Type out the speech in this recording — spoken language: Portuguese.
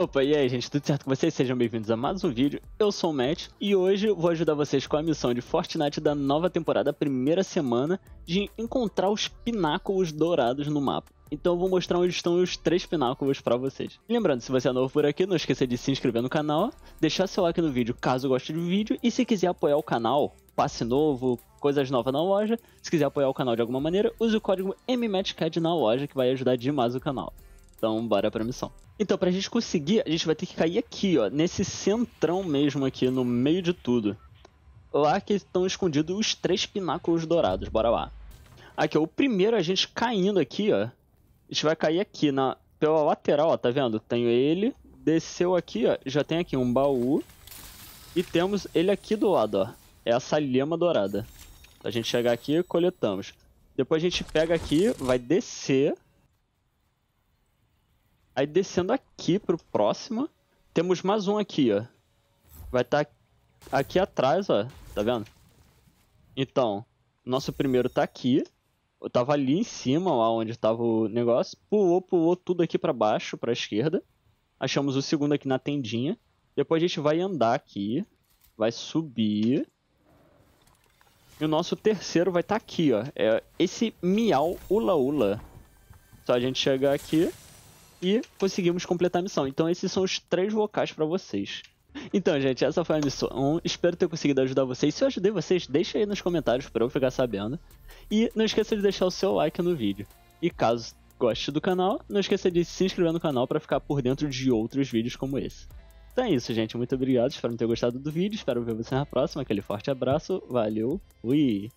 Opa, e aí gente, tudo certo com vocês? Sejam bem-vindos a mais um vídeo, eu sou o Matt e hoje vou ajudar vocês com a missão de Fortnite da nova temporada, primeira semana, de encontrar os pináculos dourados no mapa. Então eu vou mostrar onde estão os três pináculos pra vocês. Lembrando, se você é novo por aqui, não esqueça de se inscrever no canal, deixar seu like no vídeo caso goste do vídeo e se quiser apoiar o canal, passe novo, coisas novas na loja, se quiser apoiar o canal de alguma maneira, use o código MMatchCAD na loja que vai ajudar demais o canal. Então, bora pra missão. Então, pra gente conseguir, a gente vai ter que cair aqui, ó. Nesse centrão mesmo aqui, no meio de tudo. Lá que estão escondidos os três pináculos dourados. Bora lá. Aqui, ó. O primeiro, a gente caindo aqui, ó. A gente vai cair aqui na... Pela lateral, ó. Tá vendo? Tenho ele. Desceu aqui, ó. Já tem aqui um baú. E temos ele aqui do lado, ó. É essa lema dourada. A gente chegar aqui, coletamos. Depois a gente pega aqui, vai descer Aí descendo aqui pro próximo, temos mais um aqui, ó. Vai estar tá aqui atrás, ó. Tá vendo? Então, nosso primeiro tá aqui. Eu tava ali em cima, lá onde tava o negócio. Pulou, pulou tudo aqui para baixo, pra esquerda. Achamos o segundo aqui na tendinha. Depois a gente vai andar aqui. Vai subir. E o nosso terceiro vai estar tá aqui, ó. É esse miau ula ula. Só a gente chegar aqui e conseguimos completar a missão. Então esses são os três vocais para vocês. Então, gente, essa foi a missão. Espero ter conseguido ajudar vocês. Se eu ajudei vocês, deixa aí nos comentários para eu ficar sabendo. E não esqueça de deixar o seu like no vídeo. E caso goste do canal, não esqueça de se inscrever no canal para ficar por dentro de outros vídeos como esse. Então é isso, gente. Muito obrigado. Espero ter gostado do vídeo. Espero ver você na próxima. Aquele forte abraço. Valeu. Fui.